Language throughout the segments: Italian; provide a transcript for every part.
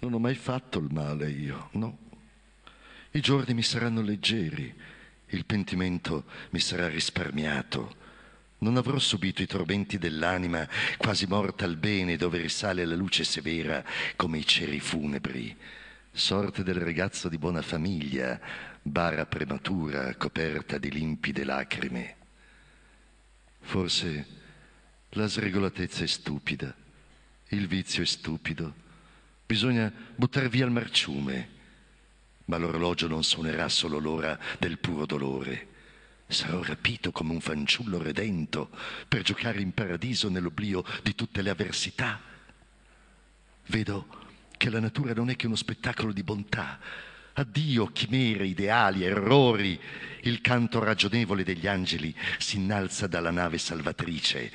Non ho mai fatto il male io, no. I giorni mi saranno leggeri, il pentimento mi sarà risparmiato. Non avrò subito i tormenti dell'anima quasi morta al bene dove risale la luce severa come i ceri funebri. Sorte del ragazzo di buona famiglia, bara prematura coperta di limpide lacrime. Forse la sregolatezza è stupida, il vizio è stupido Bisogna buttare via il marciume, ma l'orologio non suonerà solo l'ora del puro dolore. Sarò rapito come un fanciullo redento per giocare in paradiso nell'oblio di tutte le avversità. Vedo che la natura non è che uno spettacolo di bontà. Addio chimere, ideali, errori. Il canto ragionevole degli angeli si innalza dalla nave salvatrice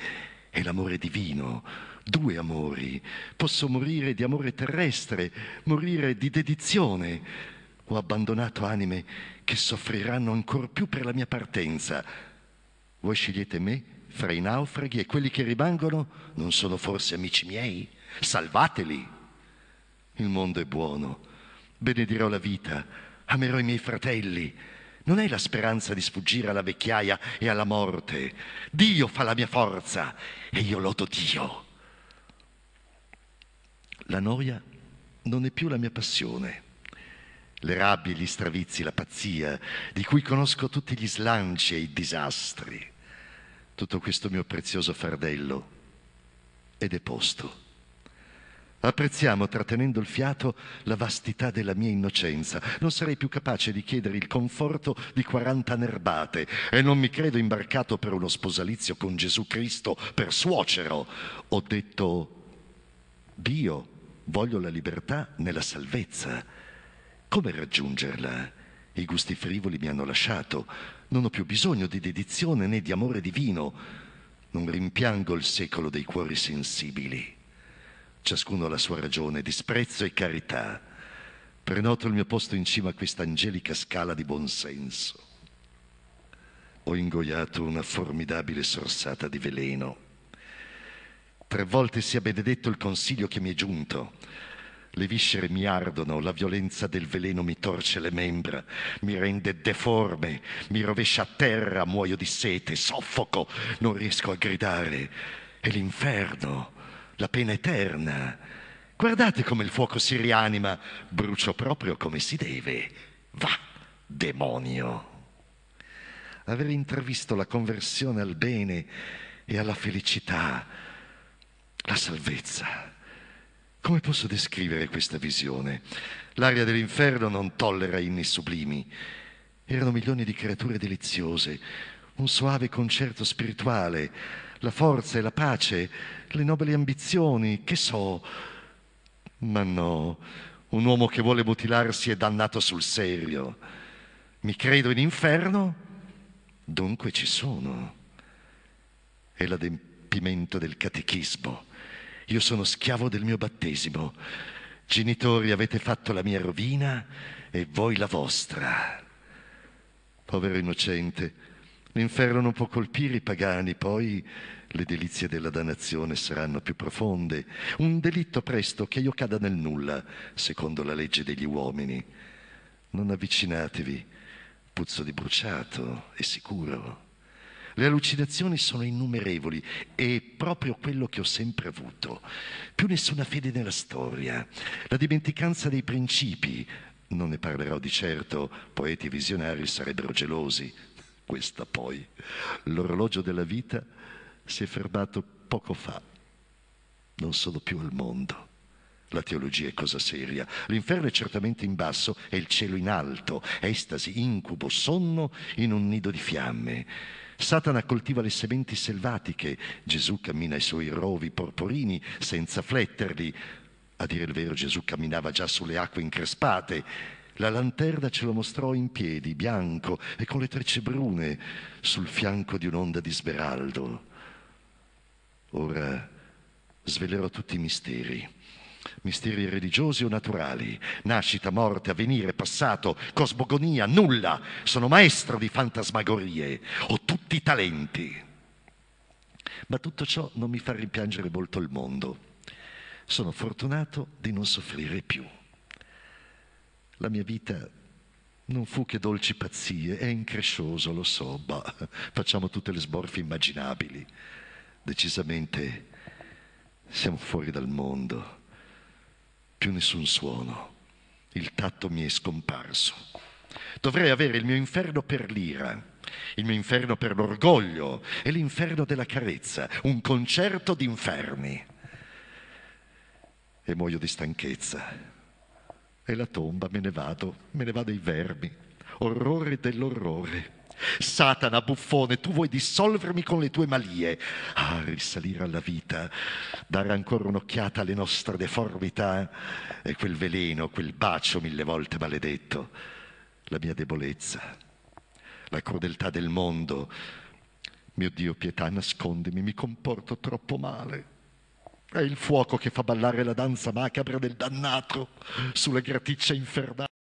e l'amore divino due amori. Posso morire di amore terrestre, morire di dedizione. Ho abbandonato anime che soffriranno ancora più per la mia partenza. Voi scegliete me fra i naufraghi e quelli che rimangono non sono forse amici miei? Salvateli! Il mondo è buono, benedirò la vita, amerò i miei fratelli, non è la speranza di sfuggire alla vecchiaia e alla morte. Dio fa la mia forza e io lodo Dio. La noia non è più la mia passione. Le rabbie, gli stravizi, la pazzia, di cui conosco tutti gli slanci e i disastri. Tutto questo mio prezioso fardello è deposto. Apprezziamo, trattenendo il fiato, la vastità della mia innocenza. Non sarei più capace di chiedere il conforto di 40 nerbate e non mi credo imbarcato per uno sposalizio con Gesù Cristo per suocero. Ho detto Dio Voglio la libertà nella salvezza. Come raggiungerla? I gusti frivoli mi hanno lasciato. Non ho più bisogno di dedizione né di amore divino. Non rimpiango il secolo dei cuori sensibili. Ciascuno ha la sua ragione, disprezzo e carità. Prenoto il mio posto in cima a questa angelica scala di buonsenso. Ho ingoiato una formidabile sorsata di veleno Tre volte sia benedetto il consiglio che mi è giunto. Le viscere mi ardono, la violenza del veleno mi torce le membra, mi rende deforme, mi rovescia a terra, muoio di sete, soffoco, non riesco a gridare. È l'inferno, la pena eterna. Guardate come il fuoco si rianima, brucio proprio come si deve. Va, demonio! Aver intravisto la conversione al bene e alla felicità la salvezza. Come posso descrivere questa visione? L'aria dell'inferno non tollera inni sublimi. Erano milioni di creature deliziose, un soave concerto spirituale, la forza e la pace, le nobili ambizioni, che so. Ma no, un uomo che vuole mutilarsi è dannato sul serio. Mi credo in inferno? Dunque ci sono. E la l'adempimento compimento del catechismo. Io sono schiavo del mio battesimo. Genitori, avete fatto la mia rovina e voi la vostra. Povero innocente, l'inferno non può colpire i pagani, poi le delizie della dannazione saranno più profonde. Un delitto presto che io cada nel nulla, secondo la legge degli uomini. Non avvicinatevi, puzzo di bruciato, è sicuro. Le allucinazioni sono innumerevoli e proprio quello che ho sempre avuto. Più nessuna fede nella storia, la dimenticanza dei principi. Non ne parlerò di certo, poeti visionari sarebbero gelosi. Questa poi. L'orologio della vita si è fermato poco fa. Non sono più al mondo. La teologia è cosa seria. L'inferno è certamente in basso e il cielo in alto, estasi, incubo, sonno in un nido di fiamme. Satana coltiva le sementi selvatiche, Gesù cammina i suoi rovi porporini senza fletterli. A dire il vero, Gesù camminava già sulle acque increspate. La lanterna ce lo mostrò in piedi, bianco e con le trecce brune, sul fianco di un'onda di smeraldo. Ora svelerò tutti i misteri misteri religiosi o naturali, nascita, morte, avvenire, passato, cosmogonia, nulla. Sono maestro di fantasmagorie, ho tutti i talenti. Ma tutto ciò non mi fa rimpiangere molto il mondo. Sono fortunato di non soffrire più. La mia vita non fu che dolci pazzie, è increscioso, lo so, ma facciamo tutte le sborfie immaginabili. Decisamente siamo fuori dal mondo più nessun suono, il tatto mi è scomparso. Dovrei avere il mio inferno per l'ira, il mio inferno per l'orgoglio e l'inferno della carezza, un concerto di inferni. E muoio di stanchezza. E la tomba me ne vado, me ne vado i vermi, orrore dell'orrore. Satana, buffone, tu vuoi dissolvermi con le tue malie. Ah, risalire alla vita, dare ancora un'occhiata alle nostre deformità e quel veleno, quel bacio mille volte maledetto, la mia debolezza, la crudeltà del mondo. Mio Dio, pietà, nascondimi, mi comporto troppo male. È il fuoco che fa ballare la danza macabra del dannato sulle graticce infernali.